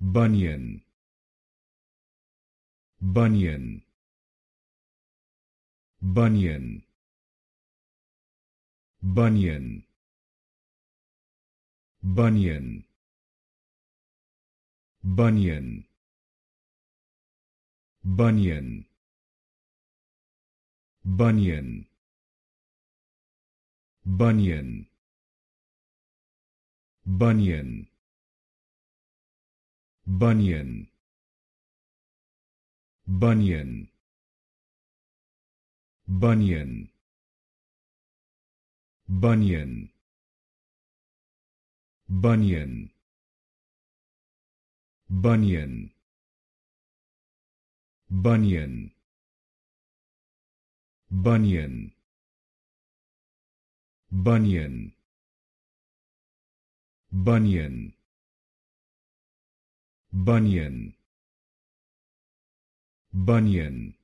Bunyan Bunyan Bunyan Bunyan Bunyan Bunyan Bunyan Bunyan Bunyan Bunyan Bunyan Bunyan Bunyan Bunyan Bunyan Bunyan Bunyan Bunyan Bunyan Bunyan Bunyan Bunyan